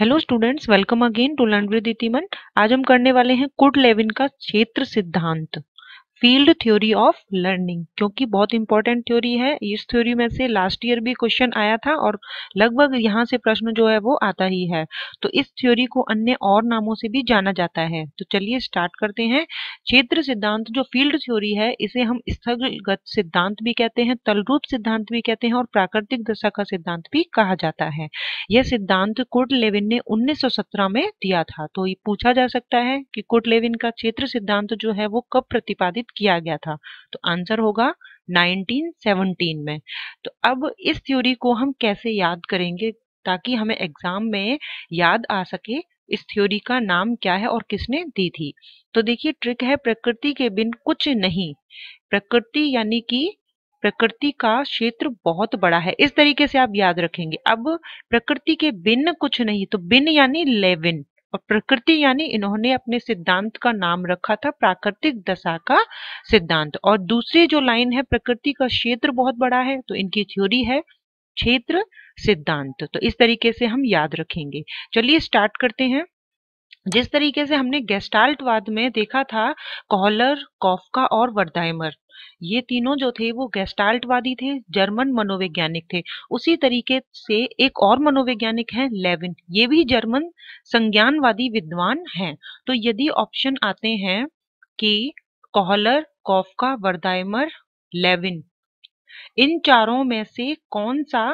hello students welcome again to learn with इतिमन आज हम करने वाले हैं कुड लेविन का क्षेत्र सिद्धांत फील्ड थ्योरी ऑफ लर्निंग क्योंकि बहुत इंपॉर्टेंट थ्योरी है इस थ्योरी में से लास्ट ईयर भी क्वेश्चन आया था और लगभग यहाँ से प्रश्न जो है वो आता ही है तो इस थ्योरी को अन्य और नामों से भी जाना जाता है तो चलिए स्टार्ट करते हैं क्षेत्र सिद्धांत जो फील्ड थ्योरी है इसे हम स्थलगत सिद्धांत भी कहते हैं तलरूप सिद्धांत भी कहते हैं और प्राकृतिक दशा का सिद्धांत भी कहा जाता है यह सिद्धांत कुर्ट लेविन ने सत्रह में दिया था तो ये पूछा जा सकता है कि कुर्ट लेविन का क्षेत्र सिद्धांत जो है वो कब प्रतिपादित किया गया था तो आंसर होगा 1917 में तो अब इस थ्योरी को हम कैसे याद करेंगे ताकि हमें एग्जाम में याद आ सके इस थ्योरी का नाम क्या है और किसने दी थी तो देखिए ट्रिक है प्रकृति के बिन कुछ नहीं प्रकृति यानी कि प्रकृति का क्षेत्र बहुत बड़ा है इस तरीके से आप याद रखेंगे अब प्रकृति के बिन कुछ नहीं तो बिन यानी लेविन और प्रकृति यानी इन्होंने अपने सिद्धांत का नाम रखा था प्राकृतिक दशा का सिद्धांत और दूसरी जो लाइन है प्रकृति का क्षेत्र बहुत बड़ा है तो इनकी थ्योरी है क्षेत्र सिद्धांत तो इस तरीके से हम याद रखेंगे चलिए स्टार्ट करते हैं जिस तरीके से हमने गेस्टाल्टवाद में देखा था कॉलर कॉफका और वर्दायमर ये तीनों जो थे वो गेस्टाल्टवादी थे जर्मन मनोवैज्ञानिक थे उसी तरीके से एक और मनोवैज्ञानिक हैं लेविन ये भी जर्मन संज्ञानवादी विद्वान हैं तो यदि ऑप्शन आते हैं कि कोहलर कॉफका वर्दायमर लेविन इन चारों में से कौन सा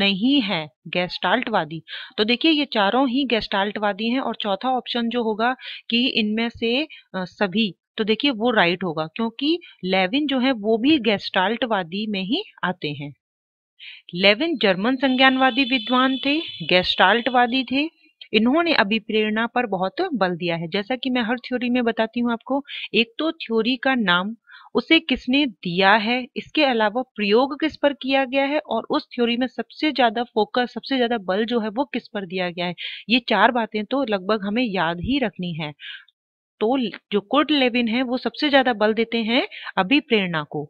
नहीं है गेस्टाल्टवादी तो देखिए ये चारों ही गेस्टाल्टवादी हैं और चौथा ऑप्शन जो होगा कि इनमें से सभी तो देखिए वो राइट होगा क्योंकि लेविन जो है वो भी गेस्टाल्टवादी में ही आते हैं लेविन जर्मन संज्ञानवादी विद्वान थे गेस्टाल्टवादी थे इन्होंने अभिप्रेरणा पर बहुत बल दिया है जैसा कि मैं हर थ्योरी में बताती हूँ आपको एक तो थ्योरी का नाम उसे किसने दिया है इसके अलावा प्रयोग किस पर किया गया है और उस थ्योरी में सबसे ज्यादा फोकस सबसे ज्यादा बल जो है वो किस पर दिया गया है ये चार बातें तो लगभग हमें याद ही रखनी है तो जो कोड लेविन है वो सबसे ज्यादा बल देते हैं अभिप्रेरणा को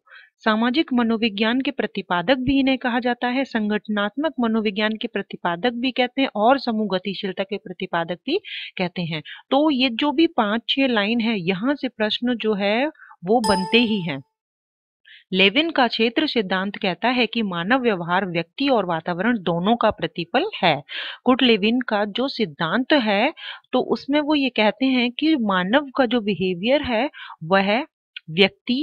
सामाजिक मनोविज्ञान के प्रतिपादक भी इन्हें कहा जाता है संगठनात्मक मनोविज्ञान के प्रतिपादक भी कहते हैं और समूह गतिशीलता के प्रतिपादक भी कहते हैं तो ये जो भी पांच छह लाइन है यहाँ से प्रश्न जो है वो बनते ही हैं लेविन का क्षेत्र सिद्धांत कहता है कि मानव व्यवहार व्यक्ति और वातावरण दोनों का प्रतिफल है कुट लेविन का जो सिद्धांत है तो उसमें वो ये कहते हैं कि मानव का जो बिहेवियर है वह व्यक्ति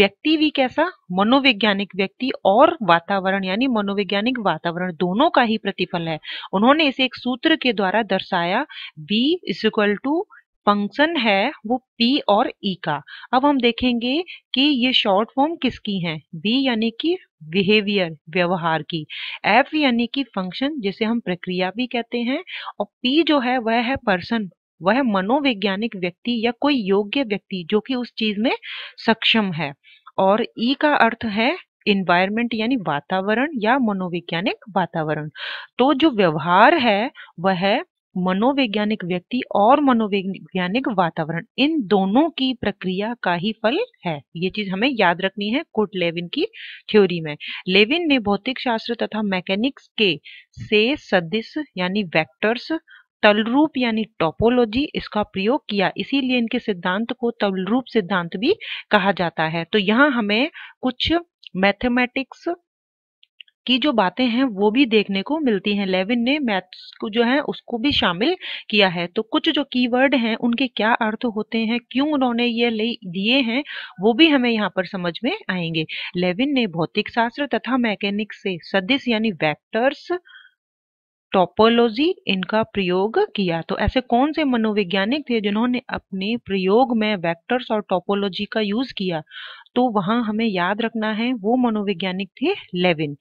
व्यक्ति भी कैसा मनोवैज्ञानिक व्यक्ति और वातावरण यानी मनोवैज्ञानिक वातावरण दोनों का ही प्रतिफल है उन्होंने इसे एक सूत्र के द्वारा दर्शाया B is equal to function है वो पी और ई e का अब हम देखेंगे कि ये शॉर्ट फॉर्म किसकी है बी यानी कि बिहेवियर व्यवहार की एफ यानी कि फंक्शन जिसे हम प्रक्रिया भी कहते हैं और पी जो है वह है पर्सन वह मनोवैज्ञानिक व्यक्ति या कोई योग्य व्यक्ति जो कि उस चीज में सक्षम है और ई e का अर्थ है इन्वायरमेंट यानी वातावरण या मनोवैज्ञानिक वातावरण तो जो व्यवहार है वह मनोवैज्ञानिक व्यक्ति और मनोवैज्ञानिक वातावरण इन दोनों की प्रक्रिया का ही फल है ये चीज हमें याद रखनी है कुट लेविन की थ्योरी में लेविन ने भौतिक शास्त्र तथा मैकेनिक्स के से सदिश यानी वेक्टर्स तलरूप यानी टोपोलॉजी इसका प्रयोग किया इसीलिए इनके सिद्धांत को तलरूप सिद्धांत भी कहा जाता है तो यहाँ हमें कुछ मैथमेटिक्स की जो बातें हैं वो भी देखने को मिलती हैं लेविन ने मैथ्स को जो है उसको भी शामिल किया है तो कुछ जो कीवर्ड हैं उनके क्या अर्थ होते हैं क्यों उन्होंने ये दिए हैं वो भी हमें यहाँ पर समझ में आएंगे लेविन ने भौतिक शास्त्र तथा मैकेनिक्स से सदिश यानी वैक्टर्स टोपोलॉजी इनका प्रयोग किया तो ऐसे कौन से मनोवैज्ञानिक थे जिन्होंने अपने प्रयोग में वेक्टर्स और टोपोलॉजी का यूज किया तो वहां हमें याद रखना है वो मनोवैज्ञानिक थे लेविन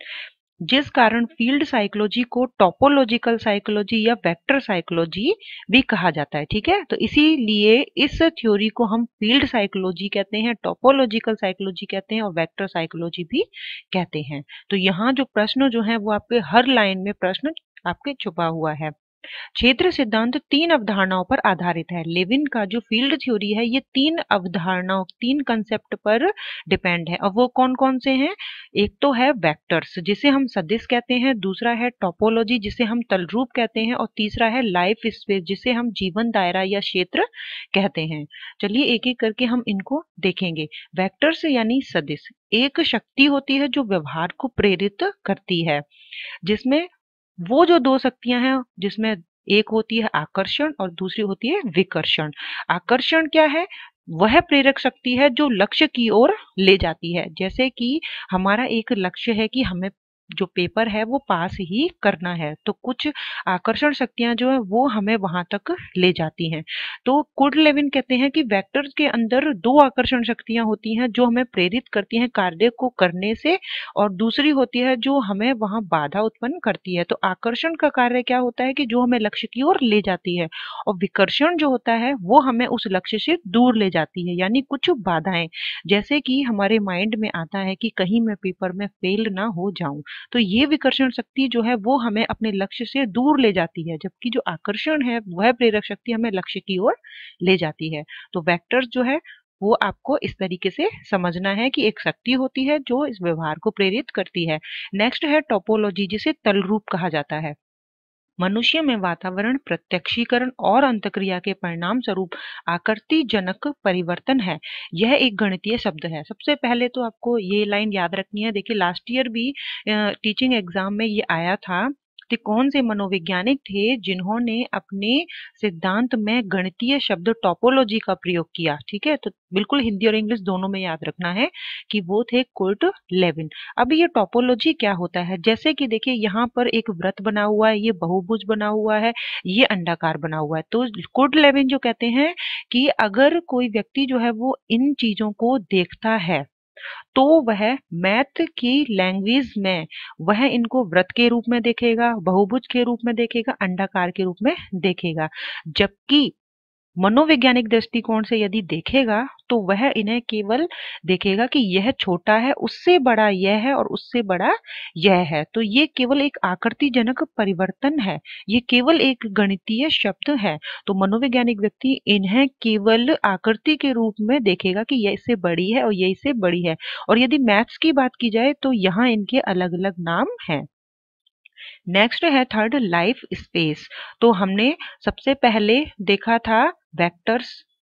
जिस कारण फील्ड साइकोलॉजी को टॉपोलॉजिकल साइकोलॉजी या वेक्टर साइकोलॉजी भी कहा जाता है ठीक है तो इसीलिए इस थ्योरी को हम फील्ड साइकोलॉजी कहते हैं टोपोलॉजिकल साइकोलॉजी कहते हैं और वेक्टर साइकोलॉजी भी कहते हैं तो यहाँ जो प्रश्न जो है वो आपके हर लाइन में प्रश्न आपके छुपा हुआ है क्षेत्र सिद्धांत तीन अवधारणाओं पर आधारित है लेविन का जो फील्ड थ्योरी है ये तीन अवधारणाओं तीन कंसेप्ट पर डिपेंड है और वो कौन कौन से हैं एक तो है वेक्टर्स जिसे हम सदिश कहते हैं दूसरा है टोपोलॉजी जिसे हम तलरूप कहते हैं और तीसरा है लाइफ स्पेस जिसे हम जीवन दायरा या क्षेत्र कहते हैं चलिए एक एक करके हम इनको देखेंगे वैक्टर्स यानी सदिश एक शक्ति होती है जो व्यवहार को प्रेरित करती है जिसमें वो जो दो शक्तियां हैं जिसमें एक होती है आकर्षण और दूसरी होती है विकर्षण आकर्षण क्या है वह प्रेरक शक्ति है जो लक्ष्य की ओर ले जाती है जैसे कि हमारा एक लक्ष्य है कि हमें जो पेपर है वो पास ही करना है तो कुछ आकर्षण शक्तियां जो है वो हमें वहां तक ले जाती हैं तो कुड लेविन कहते हैं कि वेक्टर के अंदर दो आकर्षण शक्तियां होती हैं जो हमें प्रेरित करती हैं कार्य को करने से और दूसरी होती है जो हमें वहां बाधा उत्पन्न करती है तो आकर्षण का कार्य क्या होता है कि जो हमें लक्ष्य की ओर ले जाती है और विकर्षण जो होता है वो हमें उस लक्ष्य से दूर ले जाती है यानी कुछ बाधाएं जैसे कि हमारे माइंड में आता है कि कहीं मैं पेपर में फेल ना हो जाऊं तो ये विकर्षण शक्ति जो है वो हमें अपने लक्ष्य से दूर ले जाती है जबकि जो आकर्षण है वह प्रेरक शक्ति हमें लक्ष्य की ओर ले जाती है तो वैक्टर्स जो है वो आपको इस तरीके से समझना है कि एक शक्ति होती है जो इस व्यवहार को प्रेरित करती है नेक्स्ट है टोपोलॉजी जिसे तलरूप कहा जाता है मनुष्य में वातावरण प्रत्यक्षीकरण और अंतक्रिया के परिणाम स्वरूप आकृति जनक परिवर्तन है यह एक गणितीय शब्द है सबसे पहले तो आपको ये लाइन याद रखनी है देखिए लास्ट ईयर भी टीचिंग एग्जाम में ये आया था कौन से मनोवैज्ञानिक थे जिन्होंने अपने सिद्धांत में गणितीय शब्द टॉपोलॉजी का प्रयोग किया ठीक है तो बिल्कुल हिंदी और इंग्लिश दोनों में याद रखना है कि वो थे कुर्ट लेविन अब ये टॉपोलॉजी क्या होता है जैसे कि देखिए यहाँ पर एक व्रत बना हुआ है ये बहुभुज बना हुआ है ये अंडाकार बना हुआ है तो कुर्ट लेविन जो कहते हैं कि अगर कोई व्यक्ति जो है वो इन चीजों को देखता है तो वह मैथ की लैंग्वेज में वह इनको व्रत के रूप में देखेगा बहुभुज के रूप में देखेगा अंडाकार के रूप में देखेगा जबकि मनोवैज्ञानिक दृष्टिकोण से यदि देखेगा तो वह इन्हें केवल देखेगा कि यह छोटा है उससे बड़ा यह है और उससे बड़ा यह है तो ये केवल एक आकृतिजनक परिवर्तन है ये केवल एक गणितीय शब्द है तो मनोवैज्ञानिक व्यक्ति इन्हें केवल आकृति के रूप में देखेगा कि यह इससे बड़ी है और यह इससे बड़ी है और यदि मैथ्स की बात की जाए तो यहाँ इनके अलग अलग नाम हैं नेक्स्ट है थर्ड लाइफ स्पेस तो हमने सबसे पहले देखा था वेक्टर्स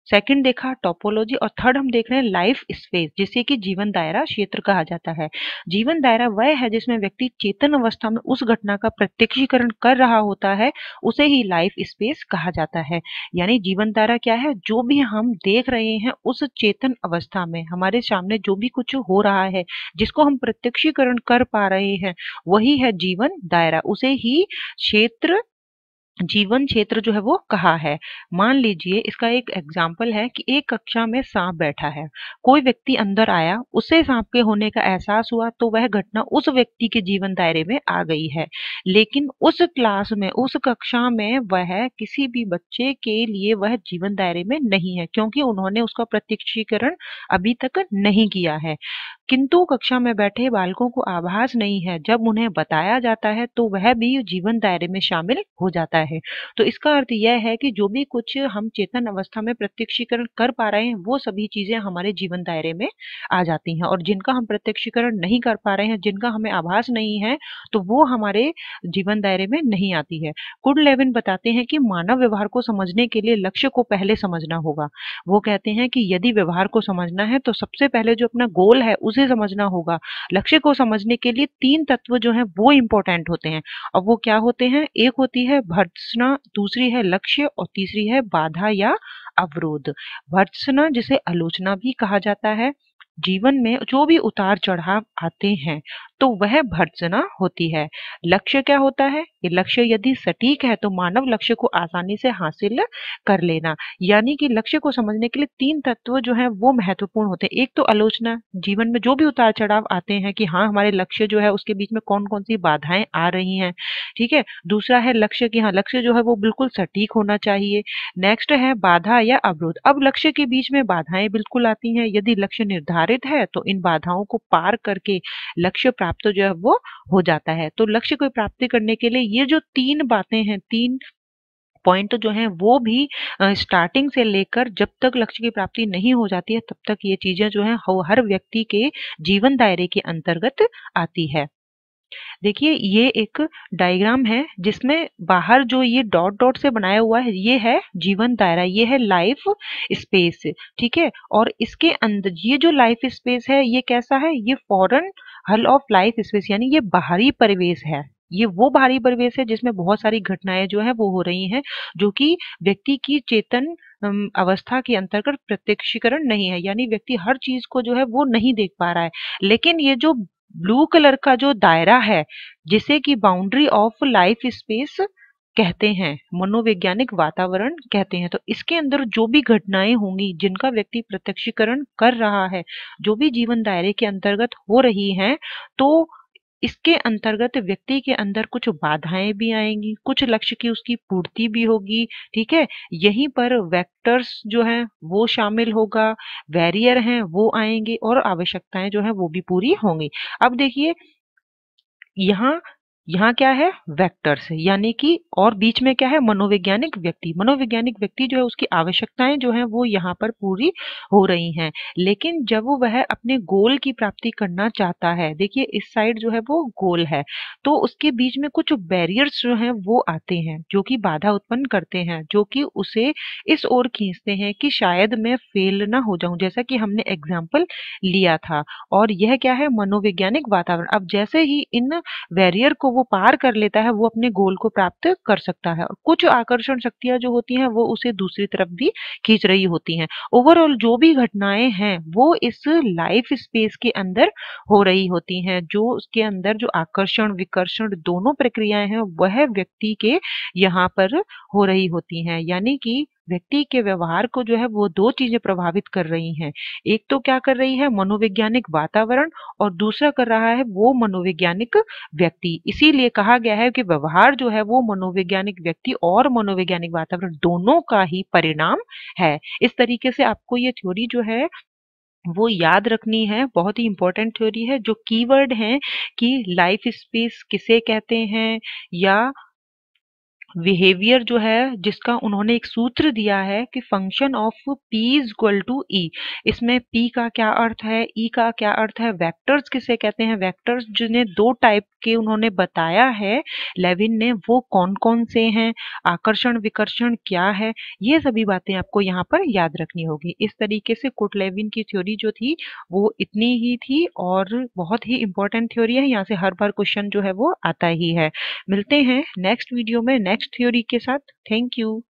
सेकंड देखा टोपोलॉजी और थर्ड हम देख रहे हैं लाइफ स्पेस जिसे कि जीवन दायरा क्षेत्र कहा जाता है जीवन दायरा वह है जिसमें व्यक्ति चेतन अवस्था में उस घटना का प्रत्यक्षीकरण कर रहा होता है उसे ही लाइफ स्पेस कहा जाता है यानी जीवन दायरा क्या है जो भी हम देख रहे हैं उस चेतन अवस्था में हमारे सामने जो भी कुछ हो रहा है जिसको हम प्रत्यक्षीकरण कर पा रहे हैं वही है जीवन दायरा उसे ही क्षेत्र जीवन क्षेत्र जो है वो कहा है मान लीजिए इसका एक एग्जाम्पल है कि एक कक्षा में सांप बैठा है कोई व्यक्ति अंदर आया उसे सांप के होने का एहसास हुआ तो वह घटना उस व्यक्ति के जीवन दायरे में आ गई है लेकिन उस क्लास में उस कक्षा में वह किसी भी बच्चे के लिए वह जीवन दायरे में नहीं है क्योंकि उन्होंने उसका प्रत्यक्षीकरण अभी तक नहीं किया है किंतु कक्षा में बैठे बालकों को आभास नहीं है जब उन्हें बताया जाता है तो वह भी जीवन दायरे में शामिल हो जाता है तो इसका अर्थ यह है कि जो भी कुछ हम चेतन अवस्था में प्रत्यक्षीकरण कर पा रहे हैं वो सभी चीजें हमारे जीवन दायरे में आ जाती हैं और जिनका हम प्रत्यक्षीकरण नहीं कर पा रहे हैं जिनका हमें आभास नहीं है तो वो हमारे जीवन दायरे में नहीं आती है कुड लेविन बताते हैं कि मानव व्यवहार को समझने के लिए लक्ष्य को पहले समझना होगा वो कहते हैं कि यदि व्यवहार को समझना है तो सबसे पहले जो अपना गोल है उसे उसे समझना होगा लक्ष्य को समझने के लिए तीन तत्व जो हैं वो इम्पोर्टेंट होते हैं अब वो क्या होते हैं एक होती है भर्त्सना दूसरी है लक्ष्य और तीसरी है बाधा या अवरोध भर्त्सना जिसे आलोचना भी कहा जाता है जीवन में जो भी उतार चढ़ाव आते हैं तो वह भर्सना होती है लक्ष्य क्या होता है ये लक्ष्य यदि सटीक है तो मानव लक्ष्य को आसानी से हासिल कर लेना यानी कि लक्ष्य को समझने के लिए तीन तत्व जो है वो महत्वपूर्ण होते हैं एक तो आलोचना जीवन में जो भी उतार चढ़ाव आते हैं कि हाँ हमारे लक्ष्य जो है उसके बीच में कौन कौन सी बाधाएं आ रही हैं ठीक है दूसरा है लक्ष्य की हाँ लक्ष्य जो है वो बिल्कुल सटीक होना चाहिए नेक्स्ट है बाधा या अवरोध अब लक्ष्य के बीच में बाधाएं बिल्कुल आती हैं यदि लक्ष्य निर्धारित है तो इन बाधाओं को पार करके लक्ष्य प्राप्त प्राप्त जो है वो हो जाता है तो लक्ष्य को प्राप्ति करने के लिए ये जो तीन बातें हैं तीन पॉइंट जो है वो भी स्टार्टिंग से लेकर जब तक लक्ष्य की प्राप्ति नहीं हो जाती है तब तक ये चीजें जो है हर व्यक्ति के जीवन दायरे के अंतर्गत आती है देखिए ये एक डायग्राम है जिसमें बाहर जो ये डॉट डॉट से बनाया हुआ है ये है जीवन दायरा ये है लाइफ स्पेस ठीक है और इसके अंदर ये जो लाइफ स्पेस है ये कैसा है ये फॉरन हल ऑफ लाइफ स्पेस यानी ये बाहरी परिवेश है ये वो बाहरी परिवेश है जिसमें बहुत सारी घटनाएं जो है वो हो रही हैं जो कि व्यक्ति की चेतन अवस्था के अंतर्गत प्रत्यक्षीकरण नहीं है यानी व्यक्ति हर चीज को जो है वो नहीं देख पा रहा है लेकिन ये जो ब्लू कलर का जो दायरा है जिसे कि बाउंड्री ऑफ लाइफ स्पेस कहते हैं मनोवैज्ञानिक वातावरण कहते हैं तो इसके अंदर जो भी घटनाएं होंगी जिनका व्यक्ति प्रत्यक्षीकरण कर रहा है जो भी जीवन दायरे के अंतर्गत हो रही हैं तो इसके अंतर्गत व्यक्ति के अंदर कुछ बाधाएं भी आएंगी कुछ लक्ष्य की उसकी पूर्ति भी होगी ठीक है यहीं पर वेक्टर्स जो है वो शामिल होगा वैरियर हैं वो आएंगे और आवश्यकताएं जो है वो भी पूरी होंगी अब देखिए यहाँ यहाँ क्या है वेक्टर्स यानी कि और बीच में क्या है मनोवैज्ञानिक व्यक्ति मनोवैज्ञानिक व्यक्ति जो है उसकी आवश्यकताएं जो है वो यहाँ पर पूरी हो रही हैं लेकिन जब वो वह अपने गोल की प्राप्ति करना चाहता है देखिए इस साइड जो है वो गोल है तो उसके बीच में कुछ बैरियर्स जो है वो आते हैं जो कि बाधा उत्पन्न करते हैं जो कि उसे इस ओर खींचते हैं कि शायद मैं फेल ना हो जाऊं जैसा कि हमने एग्जाम्पल लिया था और यह क्या है मनोवैज्ञानिक वातावरण अब जैसे ही इन बैरियर को वो पार कर लेता है वो अपने गोल को प्राप्त कर सकता है और कुछ आकर्षण शक्तियां जो होती हैं वो उसे दूसरी तरफ भी खींच रही होती हैं ओवरऑल जो भी घटनाएं हैं वो इस लाइफ स्पेस के अंदर हो रही होती हैं जो उसके अंदर जो आकर्षण विकर्षण दोनों प्रक्रियाएं हैं वह व्यक्ति के यहाँ पर हो रही होती हैं यानी कि व्यक्ति के व्यवहार को जो है वो दो चीजें प्रभावित कर रही हैं एक तो क्या कर रही है मनोवैज्ञानिक वातावरण और दूसरा कर रहा है वो मनोवैज्ञानिक व्यक्ति इसीलिए कहा गया है कि व्यवहार जो है वो मनोवैज्ञानिक व्यक्ति और मनोवैज्ञानिक वातावरण दोनों का ही परिणाम है इस तरीके से आपको ये थ्योरी जो है वो याद रखनी है बहुत ही इंपॉर्टेंट थ्योरी है जो कीवर्ड है कि लाइफ स्पेस किसे कहते हैं या बिहेवियर जो है जिसका उन्होंने एक सूत्र दिया है कि function of P is equal to E इसमें पी का क्या अर्थ है ई e का क्या अर्थ है वेक्टर्स किसे कहते हैं वेक्टर्स जिन्हें दो टाइप के उन्होंने बताया है लेविन ने वो कौन कौन से हैं आकर्षण विकर्षण क्या है ये सभी बातें आपको यहाँ पर याद रखनी होगी इस तरीके से कुट लेविन की थ्योरी जो थी वो इतनी ही थी और बहुत ही इंपॉर्टेंट थ्योरी है यहाँ से हर बार क्वेश्चन जो है वो आता ही है मिलते हैं नेक्स्ट वीडियो में नेक्स्ट नेक्स्ट थ्योरी के साथ थैंक यू